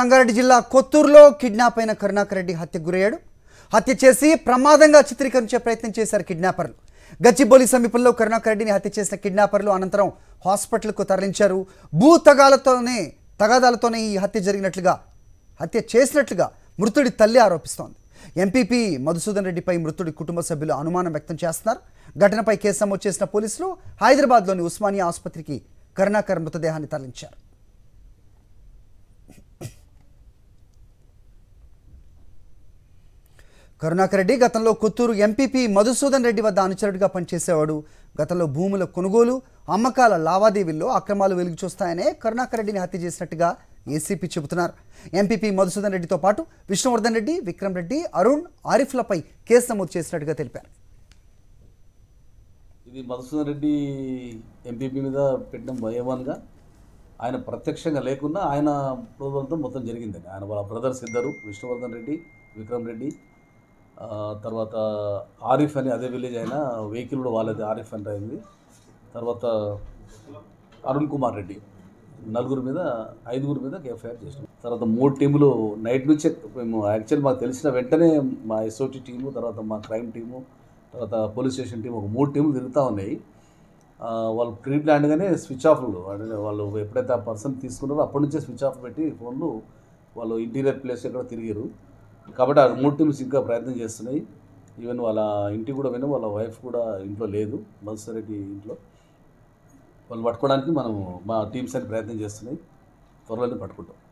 సంగారెడ్డి జిల్లా కొత్తూరులో కిడ్నాప్ అయిన కరుణాకర్ రెడ్డి హత్య గురయ్యాడు హత్య చేసి ప్రమాదంగా చిత్రీకరించే ప్రయత్నం చేశారు కిడ్నాపర్లు గచ్చిబోలి సమీపంలో కరుణాకర్ రెడ్డిని హత్య చేసిన కిడ్నాపర్లు అనంతరం హాస్పిటల్కు తరలించారు భూ తగాలతోనే తగాదాలతోనే ఈ హత్య జరిగినట్లుగా హత్య చేసినట్లుగా మృతుడి తల్లి ఆరోపిస్తోంది ఎంపీపీ మధుసూదన్ రెడ్డిపై మృతుడి కుటుంబ సభ్యులు అనుమానం వ్యక్తం చేస్తున్నారు ఘటనపై కేసు నమోదు చేసిన పోలీసులు హైదరాబాద్లోని ఉస్మానియా ఆసుపత్రికి కరుణాకర్ మృతదేహాన్ని తరలించారు కరుణాకర్ రెడ్డి గతంలో కొత్తూరు ఎంపీపీ మధుసూదన్ రెడ్డి వద్ద అనుచరుడిగా పనిచేసేవాడు గతంలో భూముల కొనుగోలు అమ్మకాల లావాదేవీల్లో అక్రమాలు వెలుగు చూస్తాయనే కరుణాకర్ రెడ్డిని హత్య చేసినట్టుగా ఏసీపీ చెబుతున్నారు ఎంపీపీ మధుసూదన్ రెడ్డితో పాటు విష్ణువర్ధన్ రెడ్డి విక్రమ్ రెడ్డి అరుణ్ ఆరిఫ్లపై కేసు నమోదు చేసినట్టుగా తెలిపారు ఇది మధుసూదన్ రెడ్డి ఎంపీపీ మీద పెట్టిన భయవాన్గా ఆయన ప్రత్యక్షంగా లేకున్నా ఆయన ప్రోద్బలంతో మొత్తం జరిగిందండి ఆయన వాళ్ళ బ్రదర్స్ ఇద్దరు విష్ణువర్ధన్ రెడ్డి విక్రమ్ రెడ్డి తర్వాత ఆరిఫ్ అని అదే విలేజ్ అయినా వెహికల్ కూడా వాళ్ళది ఆరిఫ్ అంటే అయింది తర్వాత అరుణ్ కుమార్ రెడ్డి నలుగురు మీద ఐదుగురు మీద ఎఫ్ఐఆర్ చేసినాం తర్వాత మూడు టీములు నైట్ నుంచే మేము యాక్చువల్ మాకు తెలిసిన వెంటనే మా ఎస్ఓటి టీము తర్వాత మా క్రైమ్ టీము తర్వాత పోలీస్ స్టేషన్ టీం ఒక మూడు టీములు తిరుగుతూ ఉన్నాయి వాళ్ళు ప్రీ ప్లాన్గానే స్విచ్ ఆఫ్లు అంటే వాళ్ళు ఎప్పుడైతే ఆ పర్సన్ తీసుకున్నారో అప్పటి నుంచే స్విచ్ ఆఫ్ పెట్టి ఫోన్లు వాళ్ళు ఇంటీరియర్ ప్లేస్ ఎక్కడ తిరిగారు కాబట్టి ఆ మూడు టీమ్స్ ఇంకా ప్రయత్నం చేస్తున్నాయి ఈవెన్ వాళ్ళ ఇంటి కూడా వినం వాళ్ళ వైఫ్ కూడా ఇంట్లో లేదు మల్సరెడ్డి ఇంట్లో వాళ్ళు పట్టుకోవడానికి మనం మా టీమ్స్ అని ప్రయత్నం చేస్తున్నాయి త్వరలోనే పట్టుకుంటాం